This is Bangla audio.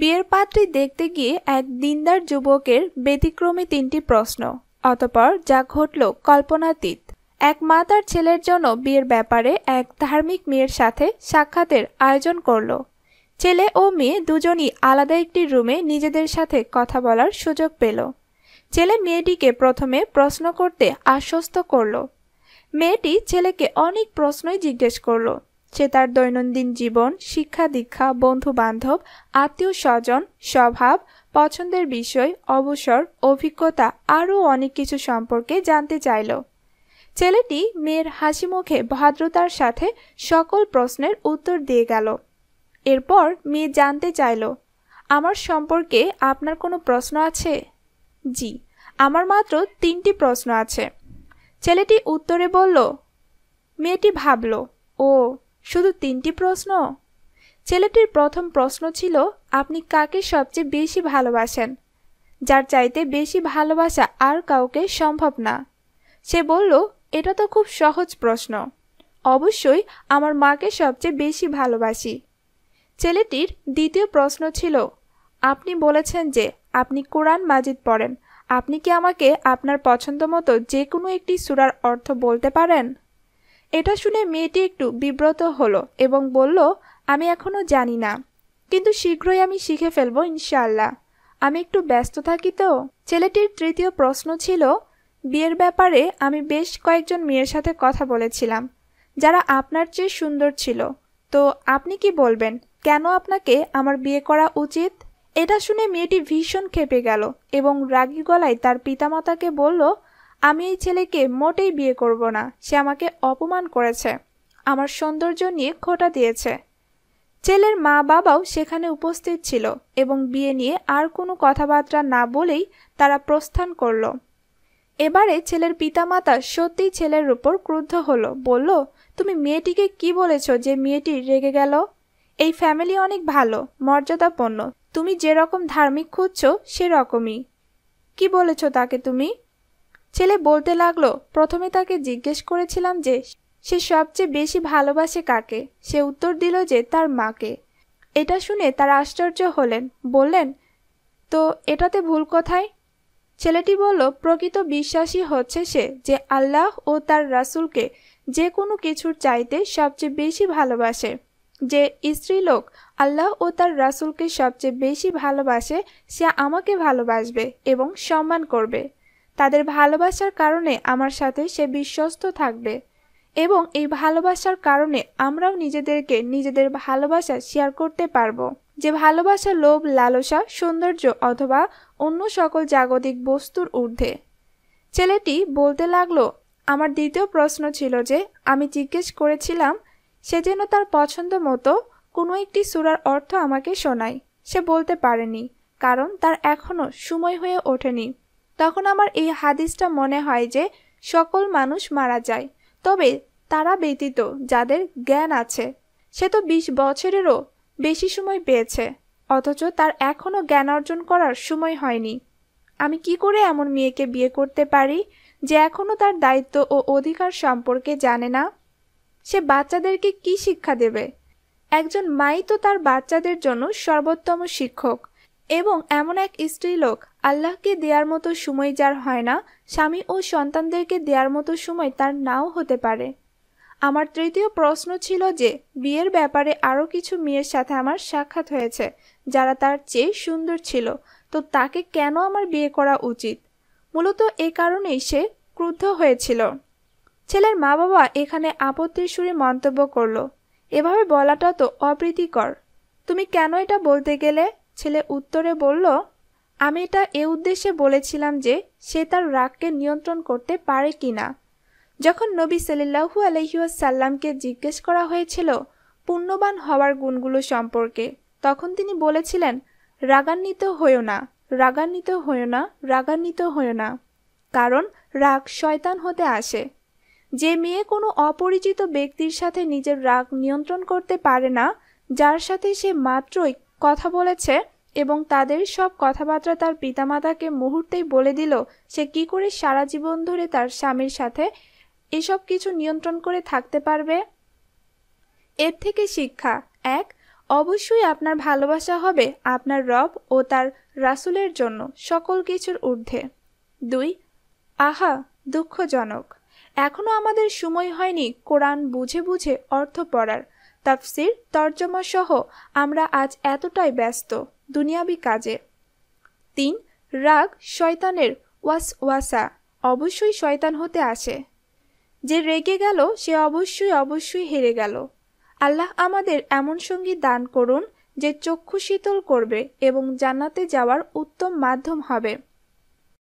বিয়ের পাত্রী দেখতে গিয়ে এক দিনদার যুবকের ব্যতিক্রমী তিনটি প্রশ্ন অতপর যা ঘটল কল্পনাতীত এক মা তার ছেলের জন্য বিয়ের ব্যাপারে এক ধার্মিক মেয়ের সাথে সাক্ষাতের আয়োজন করল ছেলে ও মেয়ে দুজনই আলাদা একটি রুমে নিজেদের সাথে কথা বলার সুযোগ পেল ছেলে মেয়েটিকে প্রথমে প্রশ্ন করতে আশ্বস্ত করল মেয়েটি ছেলেকে অনেক প্রশ্নই জিজ্ঞেস করল সে তার দৈনন্দিন জীবন শিক্ষা দীক্ষা বন্ধু বান্ধব আত্মীয় স্বজন স্বভাব পছন্দের বিষয় অবসর অভিজ্ঞতা আরও অনেক কিছু সম্পর্কে জানতে চাইল ছেলেটি মেয়ের হাসি মুখে ভদ্রতার সাথে সকল প্রশ্নের উত্তর দিয়ে গেল এরপর মেয়ে জানতে চাইল আমার সম্পর্কে আপনার কোনো প্রশ্ন আছে জি আমার মাত্র তিনটি প্রশ্ন আছে ছেলেটি উত্তরে বলল মেয়েটি ভাবল ও শুধু তিনটি প্রশ্ন ছেলেটির প্রথম প্রশ্ন ছিল আপনি কাকে সবচেয়ে বেশি ভালোবাসেন যার চাইতে বেশি ভালোবাসা আর কাউকে সম্ভব না সে বলল এটা তো খুব সহজ প্রশ্ন অবশ্যই আমার মাকে সবচেয়ে বেশি ভালোবাসি ছেলেটির দ্বিতীয় প্রশ্ন ছিল আপনি বলেছেন যে আপনি কোরআন মাজিদ পড়েন আপনি কি আমাকে আপনার পছন্দ মতো যে কোনো একটি সুরার অর্থ বলতে পারেন এটা শুনে মেয়েটি একটু বিব্রত হলো এবং বলল আমি এখনও জানি না কিন্তু শীঘ্রই আমি শিখে ফেলব ইনশাল্লাহ আমি একটু ব্যস্ত থাকি তো ছেলেটির তৃতীয় প্রশ্ন ছিল বিয়ের ব্যাপারে আমি বেশ কয়েকজন মেয়ের সাথে কথা বলেছিলাম যারা আপনার চেয়ে সুন্দর ছিল তো আপনি কি বলবেন কেন আপনাকে আমার বিয়ে করা উচিত এটা শুনে মেয়েটি ভীষণ খেপে গেল এবং রাগি গলায় তার পিতামাতাকে বলল আমি এই ছেলেকে মোটেই বিয়ে করব না সে আমাকে অপমান করেছে আমার সৌন্দর্য নিয়ে খোটা দিয়েছে ছেলের মা বাবাও সেখানে উপস্থিত ছিল এবং বিয়ে নিয়ে আর কোনো কথাবার্তা না বলেই তারা প্রস্থান করল এবারে ছেলের পিতামাতা সত্যিই ছেলের উপর ক্রুদ্ধ হলো বলল তুমি মেয়েটিকে কি বলেছ যে মেয়েটি রেগে গেল এই ফ্যামিলি অনেক ভালো মর্যাদাপন্ন তুমি যেরকম ধার্মিক খুঁজছ সেরকমই কি বলেছ তাকে তুমি ছেলে বলতে লাগলো প্রথমে তাকে জিজ্ঞেস করেছিলাম যে সে সবচেয়ে বেশি ভালোবাসে কাকে সে উত্তর দিল যে তার মাকে এটা শুনে তার আশ্চর্য হলেন বললেন তো এটাতে ভুল কথায় ছেলেটি বলল প্রকৃত বিশ্বাসী হচ্ছে সে যে আল্লাহ ও তার রাসুলকে যে কোনো কিছুর চাইতে সবচেয়ে বেশি ভালোবাসে যে স্ত্রীলোক আল্লাহ ও তার রাসুলকে সবচেয়ে বেশি ভালোবাসে সে আমাকে ভালোবাসবে এবং সম্মান করবে তাদের ভালোবাসার কারণে আমার সাথে সে বিশ্বস্ত থাকবে এবং এই ভালোবাসার কারণে আমরাও নিজেদেরকে নিজেদের ভালোবাসা শেয়ার করতে পারবো যে ভালোবাসা লোভ লালসা সৌন্দর্য অথবা অন্য সকল জাগতিক বস্তুর ঊর্ধ্বে ছেলেটি বলতে লাগলো আমার দ্বিতীয় প্রশ্ন ছিল যে আমি জিজ্ঞেস করেছিলাম সে যেন তার পছন্দ মতো কোনো একটি সুরার অর্থ আমাকে শোনায় সে বলতে পারেনি কারণ তার এখনও সময় হয়ে ওঠেনি তখন আমার এই হাদিসটা মনে হয় যে সকল মানুষ মারা যায় তবে তারা ব্যতীত যাদের জ্ঞান আছে সে তো বিশ বছরেরও বেশি সময় পেয়েছে অথচ তার এখনও জ্ঞান অর্জন করার সময় হয়নি আমি কি করে এমন মেয়েকে বিয়ে করতে পারি যে এখনও তার দায়িত্ব ও অধিকার সম্পর্কে জানে না সে বাচ্চাদেরকে কি শিক্ষা দেবে একজন মাই তো তার বাচ্চাদের জন্য সর্বোত্তম শিক্ষক এবং এমন এক স্ত্রীলোক আল্লাহকে দেওয়ার মতো সময় যার হয় না স্বামী ও সন্তানদেরকে দেওয়ার মতো সময় তার নাও হতে পারে আমার তৃতীয় প্রশ্ন ছিল যে বিয়ের ব্যাপারে আরও কিছু মেয়ের সাথে আমার সাক্ষাৎ হয়েছে যারা তার চেয়ে সুন্দর ছিল তো তাকে কেন আমার বিয়ে করা উচিত মূলত এ কারণেই সে ক্রুদ্ধ হয়েছিল ছেলের মা বাবা এখানে আপত্তির সুরে মন্তব্য করল এভাবে বলাটা তো অপ্রীতিকর তুমি কেন এটা বলতে গেলে ছেলে উত্তরে বলল আমি এটা এ উদ্দেশ্যে বলেছিলাম যে সে তার রাগকে নিয়ন্ত্রণ করতে পারে কি না যখন নবী সাল্লাহু আলহিউসাল্লামকে জিজ্ঞেস করা হয়েছিল পুণ্যবান হওয়ার গুণগুলো সম্পর্কে তখন তিনি বলেছিলেন রাগান্বিত হয়েও না রাগান্বিত হয়েও না রাগান্বিত হয়েও না কারণ রাগ শয়তান হতে আসে যে মেয়ে কোনো অপরিচিত ব্যক্তির সাথে নিজের রাগ নিয়ন্ত্রণ করতে পারে না যার সাথে সে মাত্রই কথা বলেছে এবং তাদের সব কথাবার্তা তার পিতামাতাকে মুহূর্তেই বলে দিল সে কি করে সারা জীবন ধরে তার স্বামীর সাথে এসব কিছু নিয়ন্ত্রণ করে থাকতে পারবে এর থেকে শিক্ষা এক অবশ্যই আপনার ভালোবাসা হবে আপনার রব ও তার রাসুলের জন্য সকল কিছুর ঊর্ধ্বে দুই আহা দুঃখজনক এখনও আমাদের সময় হয়নি কোরআন বুঝে বুঝে অর্থ পড়ার তাফসির তর্জমা সহ আমরা আজ এতটাই ব্যস্ত দুনিয়াবি কাজে তিন রাগ শয়তানের ওয়াস ওয়াসা অবশ্যই শয়তান হতে আসে যে রেগে গেল সে অবশ্যই অবশ্যই হেরে গেল আল্লাহ আমাদের এমন সঙ্গী দান করুন যে চক্ষু শীতল করবে এবং জান্নাতে যাওয়ার উত্তম মাধ্যম হবে